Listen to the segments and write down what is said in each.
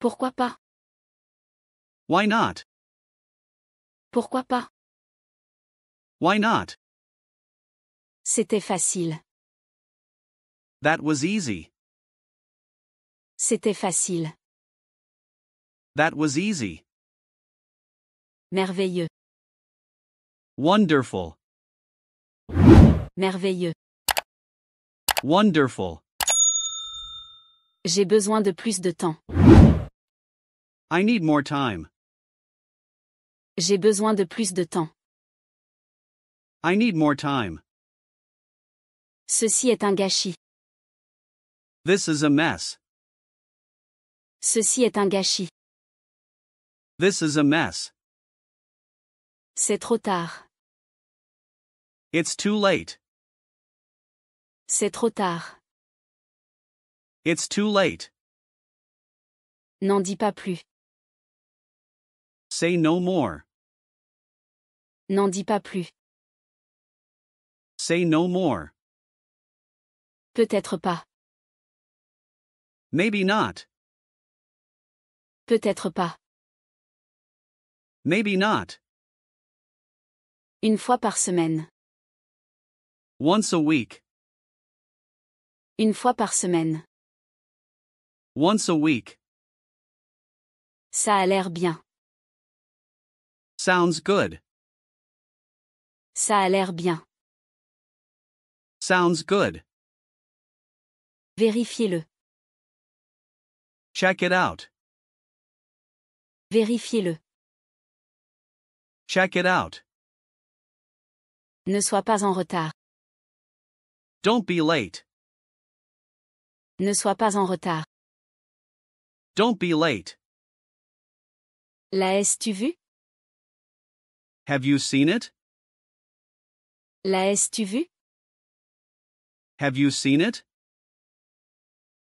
Pourquoi pas? Why not? Pourquoi pas? Why not? C'était facile. That was easy. C'était facile. That was easy. Merveilleux. Wonderful. Merveilleux. Wonderful. J'ai besoin de plus de temps. I need more time. J'ai besoin de plus de temps. I need more time. Ceci est un gâchis. This is a mess. Ceci est un gâchis. This is a mess. C'est trop tard. It's too late. C'est trop tard. It's too late. N'en dis pas plus. Say no more. N'en dis pas plus. Say no more. Peut-être pas. Maybe not. Peut-être pas. Maybe not. Une fois par semaine. Once a week. Une fois par semaine. Once a week. Ça a l'air bien. Sounds good. Ça a l'air bien. Sounds good. Vérifiez-le. Check it out. Vérifiez-le. Check it out. Ne sois pas en retard. Don't be late. Ne sois pas en retard. Don't be late. L'as-tu vu? Have you seen it? L'as-tu vu? Have you seen it?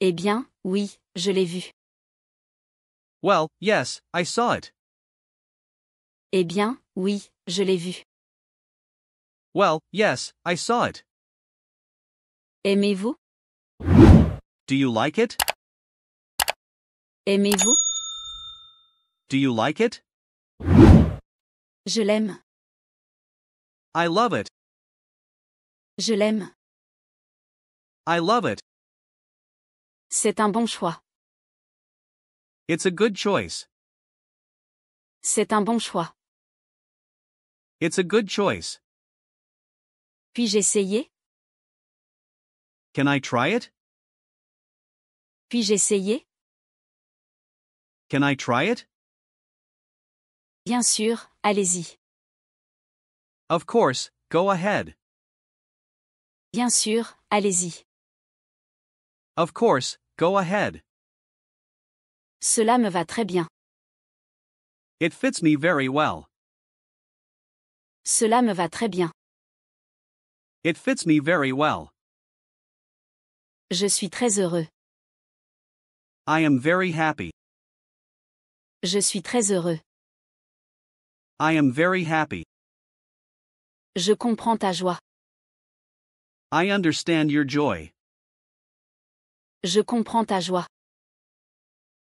Eh bien, oui, je l'ai vu. Well, yes, I saw it. Eh bien, oui, je l'ai vu. Well, yes, I saw it. Aimez-vous? Do you like it? Aimez-vous? Do you like it? Je l'aime. I love it. Je l'aime. I love it. C'est un bon choix. It's a good choice. C'est un bon choix. It's a good choice. Puis-je essayer? Can I try it? Puis-je essayer? Can I try it? Bien sûr, allez-y. Of course, go ahead. Bien sûr, allez-y. Of course, go ahead. Cela me va très bien. It fits me very well. Cela me va très bien. It fits me very well. Je suis très heureux. I am very happy. Je suis très heureux. I am very happy. Je comprends ta joie. I understand your joy. Je comprends ta joie.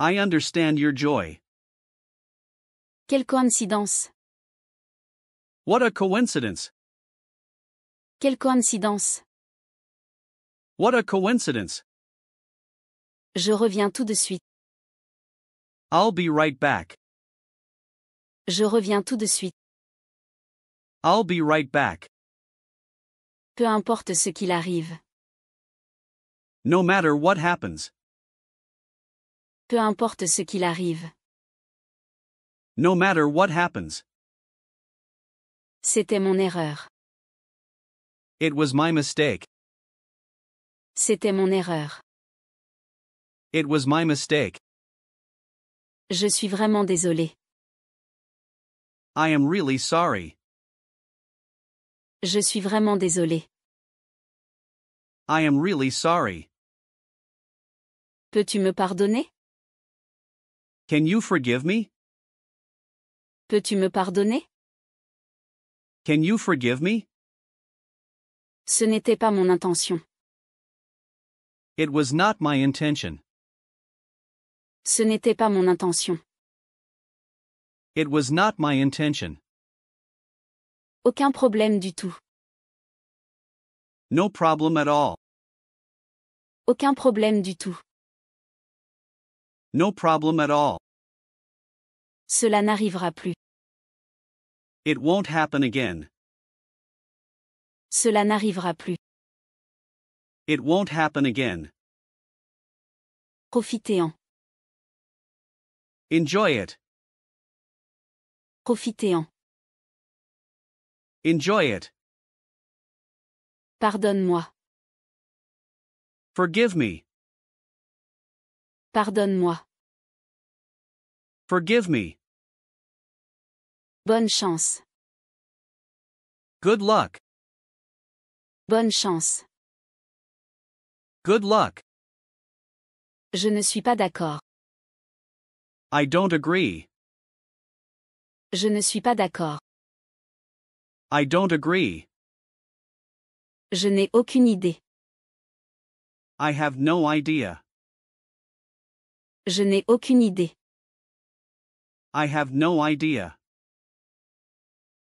I understand your joy. Quelle coïncidence. What a coincidence. Quelle coïncidence. What a coincidence. Je reviens tout de suite. I'll be right back. Je reviens tout de suite. I'll be right back. Peu importe ce qu'il arrive. No matter what happens. Peu importe ce qu'il arrive. No matter what happens. C'était mon erreur. It was my mistake. C'était mon erreur. It was my mistake. Je suis vraiment désolé. I am really sorry. Je suis vraiment désolé. I am really sorry. Peux-tu me pardonner? Can you forgive me? Peux-tu me pardonner? Can you forgive me? Ce n'était pas mon intention. It was not my intention. Ce n'était pas mon intention. It was not my intention. Aucun problème du tout. No problem at all. Aucun problème du tout. No problem at all. Cela n'arrivera plus. It won't happen again. Cela n'arrivera plus. It won't happen again. Profitez-en. Enjoy it. Profitez-en. Enjoy it. Pardonne-moi. Forgive me. Pardonne-moi. Forgive me. Bonne chance. Good luck. Bonne chance. Good luck. Je ne suis pas d'accord. I don't agree. Je ne suis pas d'accord. I don't agree. Je n'ai aucune idée. I have no idea. Je n'ai aucune idée. I have no idea.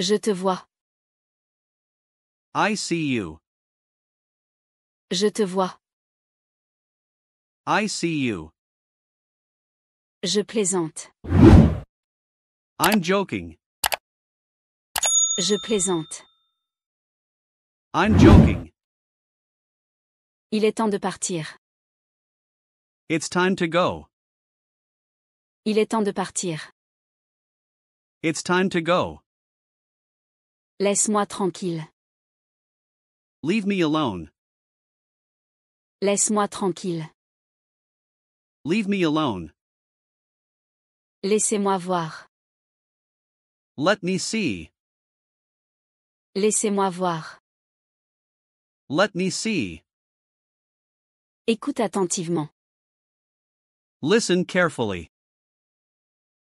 Je te vois. I see you. Je te vois. I see you. Je plaisante. I'm joking. Je plaisante. I'm joking. Il est temps de partir. It's time to go. Il est temps de partir. It's time to go. Laisse-moi tranquille. Leave me alone. Laisse-moi tranquille. Leave me alone. Laissez-moi voir. Let me see. Laissez-moi voir. Let me see. Écoute attentivement. Listen carefully.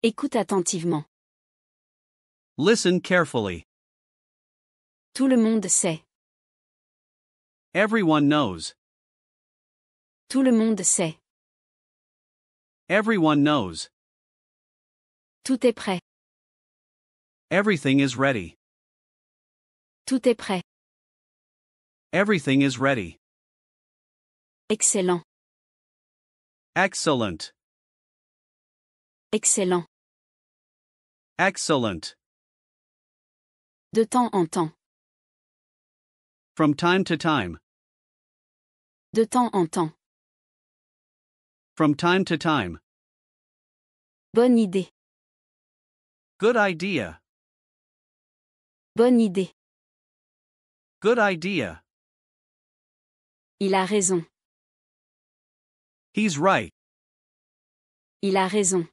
Écoute attentivement. Listen carefully. Tout le monde sait. Everyone knows. Tout le monde sait. Everyone knows. Tout est prêt. Everything is ready. Tout est prêt. Everything is ready. Excellent. Excellent. Excellent. Excellent. De temps en temps. From time to time. De temps en temps. From time to time. Bonne idée. Good idea. Bonne idée. Good idea. Il a raison. He's right. Il a raison.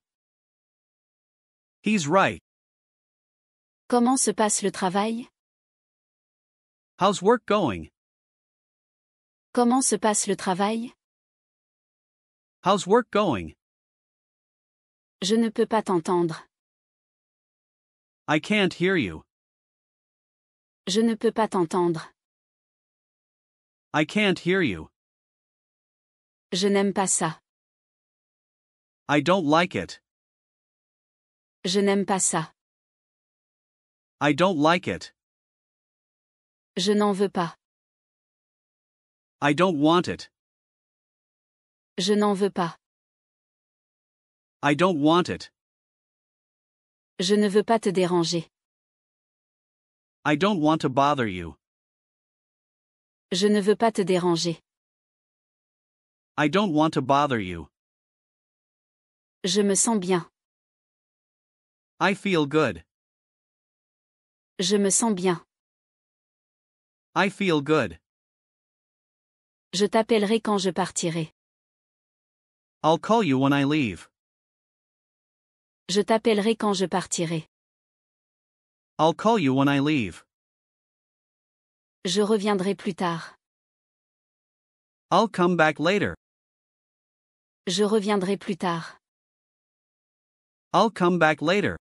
He's right. Comment se passe le travail? How's work going? Comment se passe le travail? How's work going? Je ne peux pas t'entendre. I can't hear you. Je ne peux pas t'entendre. I can't hear you. Je n'aime pas ça. I don't like it. Je n'aime pas ça. I don't like it. Je n'en veux pas. I don't want it. Je n'en veux pas. I don't want it. Je ne veux pas te déranger. I don't want to bother you. Je ne veux pas te déranger. I don't want to bother you. Je me sens bien. I feel good. Je me sens bien. I feel good. Je t'appellerai quand je partirai. I'll call you when I leave. Je t'appellerai quand je partirai. I'll call you when I leave. Je reviendrai plus tard. I'll come back later. Je reviendrai plus tard. I'll come back later.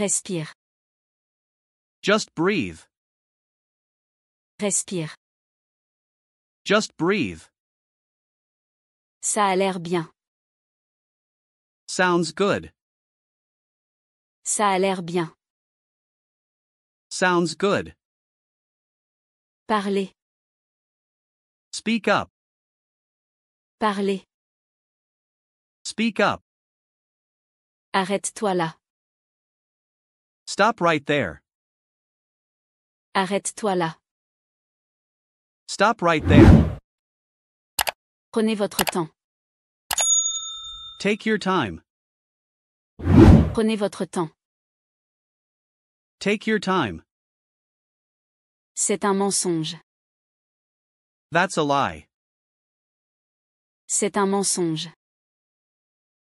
Respire. Just breathe. Respire. Just breathe. Ça a l'air bien. Sounds good. Ça a l'air bien. Sounds good. Parlez. Speak up. Parlez. Speak up. Arrête-toi là. Stop right there. Arrête-toi là. Stop right there. Prenez votre temps. Take your time. Prenez votre temps. Take your time. C'est un mensonge. That's a lie. C'est un mensonge.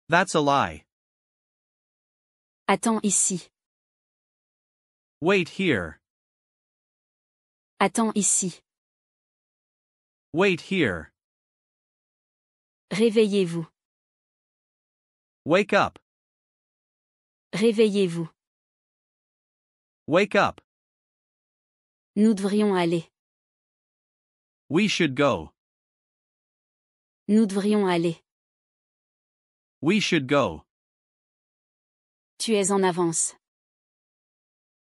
That's a lie. Attends ici. Wait here. Attends ici. Wait here. Réveillez-vous. Wake up. Réveillez-vous. Wake up. Nous devrions aller. We should go. Nous devrions aller. We should go. Tu es en avance.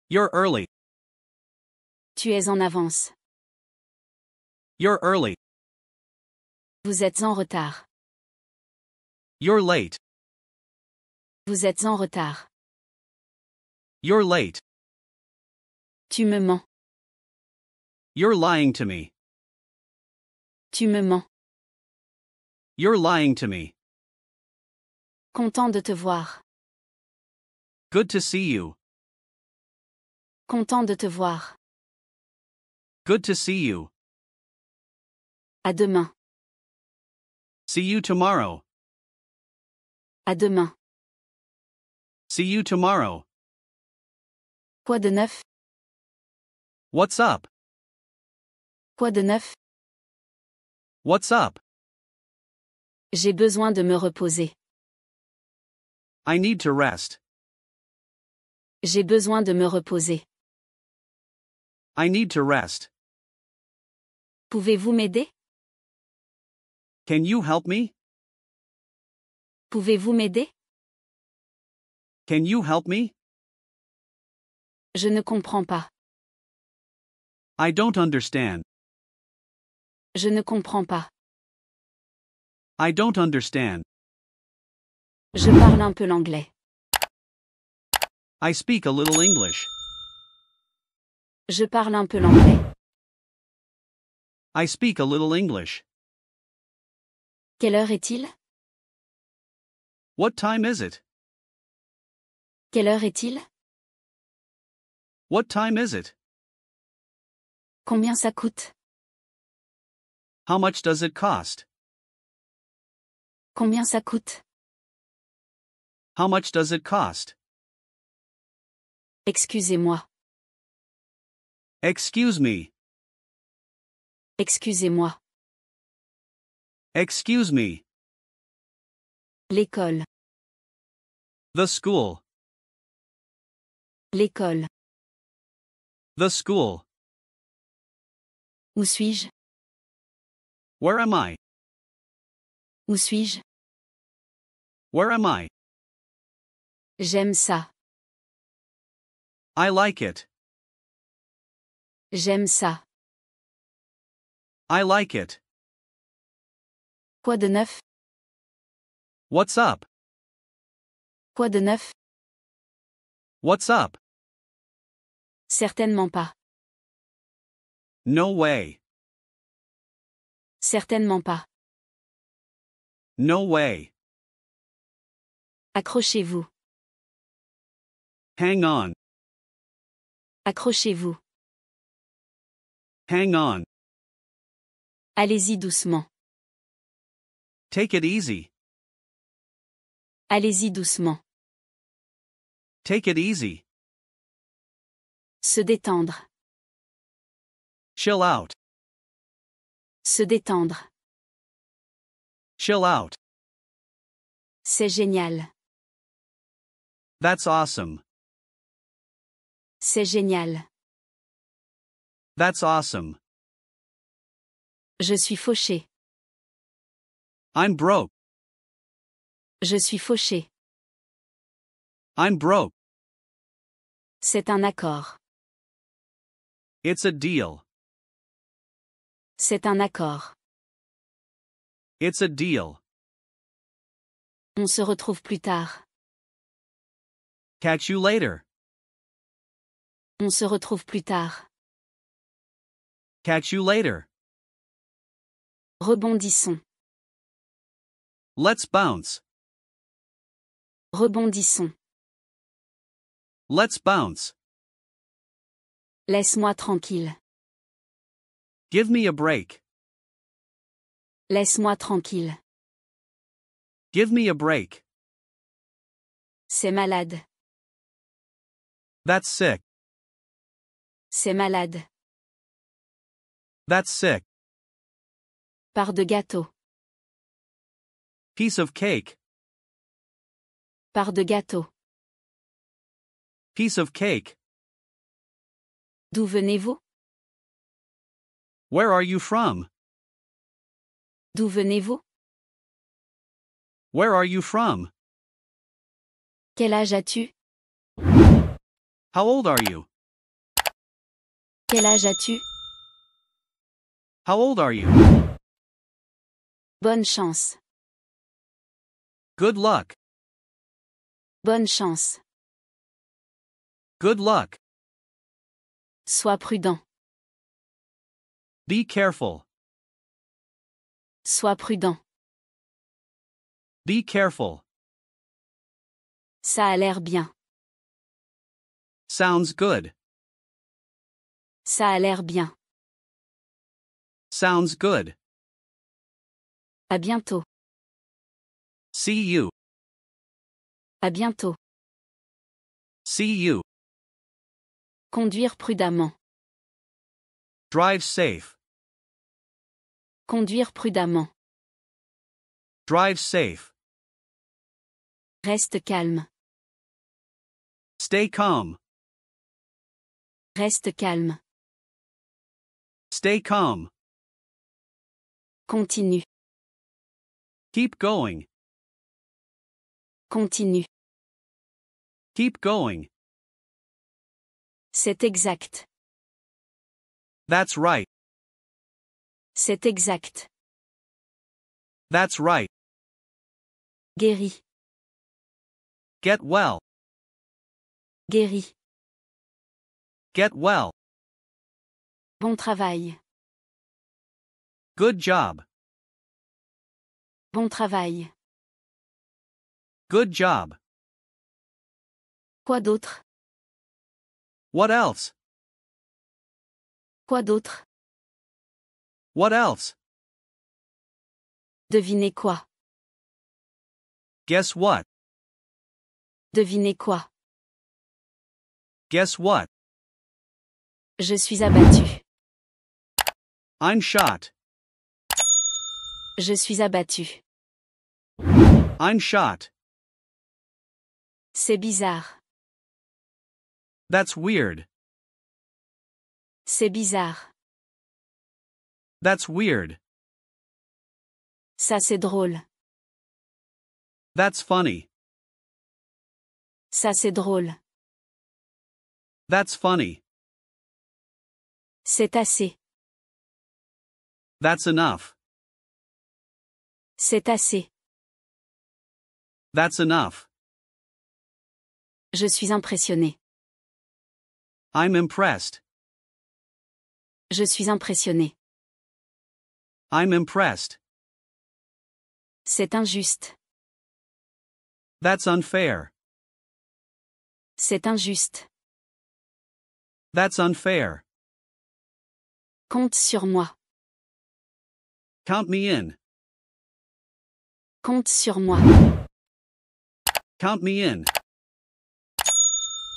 You're early. Tu es en avance. You're early. Vous êtes en retard. You're late. Vous êtes en retard. You're late. Tu me mens. You're lying to me. Tu me mens. You're lying to me. Content de te voir. Good to see you. Content de te voir. Good to see you. À demain. See you tomorrow. À demain. See you tomorrow. Quoi de neuf? What's up? Quoi de neuf? What's up? J'ai besoin de me reposer. I need to rest. J'ai besoin de me reposer. I need to rest. Pouvez-vous m'aider? Can you help me? Pouvez-vous m'aider? Can you help me? Je ne comprends pas. I don't understand. Je ne comprends pas. I don't understand. Je parle un peu l'anglais. I speak a little English. Je parle un peu l'anglais. I speak a little English. Quelle heure est-il? What time is it? Quelle heure est-il? What time is it? Combien ça coûte? How much does it cost? Combien ça coûte? How much does it cost? Excusez-moi. Excuse me. Excusez-moi. Excuse me. L'école. The school. L'école. The school. Où suis-je Where am I Où suis-je Where am I J'aime ça. I like it. J'aime ça. I like it. Quoi de neuf What's up Quoi de neuf What's up Certainement pas. No way. Certainement pas. No way. Accrochez-vous. Hang on. Accrochez-vous. Hang on. Allez-y doucement. Take it easy. Allez-y doucement. Take it easy. Se détendre. Chill out. Se détendre. Chill out. C'est génial. That's awesome. C'est génial. That's awesome. Je suis fauché. I'm broke. Je suis fauché. I'm broke. C'est un accord. It's a deal. C'est un accord. It's a deal. On se retrouve plus tard. Catch you later. On se retrouve plus tard. Catch you later. Rebondissons. Let's bounce. Rebondissons. Let's bounce. Laisse-moi tranquille. Give me a break. Laisse-moi tranquille. Give me a break. C'est malade. That's sick. C'est malade. That's sick. Part de gâteau. Piece of cake. Part de gâteau. Piece of cake. D'où venez-vous Where are you from? D'où venez-vous? Where are you from? Quel âge as-tu? How old are you? Quel âge as-tu? How old are you? Bonne chance. Good luck. Bonne chance. Good luck. Sois prudent. Be careful. Sois prudent. Be careful. Ça a l'air bien. Sounds good. Ça a l'air bien. Sounds good. À bientôt. See you. À bientôt. See you. Conduire prudemment. Drive safe. Conduire prudemment. Drive safe. Reste calme. Stay calm. Reste calme. Stay calm. Continue. Keep going. Continue. Keep going. C'est exact. That's right. C'est exact. That's right. Guéri. Get well. Guéri. Get well. Bon travail. Good job. Bon travail. Good job. Quoi d'autre? What else? Quoi d'autre? What else? Devinez quoi? Guess what? Devinez quoi? Guess what? Je suis abattu. I'm shot. Je suis abattu. I'm shot. C'est bizarre. That's weird. C'est bizarre. That's weird. Ça c'est drôle. That's funny. Ça c'est drôle. That's funny. C'est assez. That's enough. C'est assez. That's enough. Je suis impressionné. I'm impressed. Je suis impressionné. I'm impressed. C'est injuste. That's unfair. C'est injuste. That's unfair. Compte sur moi. Count me in. Compte sur moi. Count me in.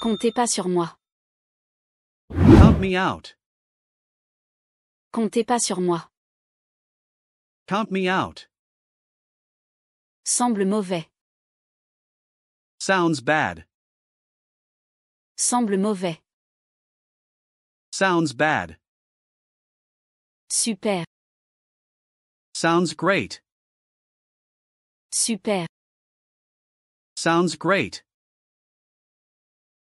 Comptez pas sur moi. Count me out. Comptez pas sur moi. Count me out. Semble mauvais. Sounds bad. Semble mauvais. Sounds bad. Super. Sounds great. Super. Sounds great.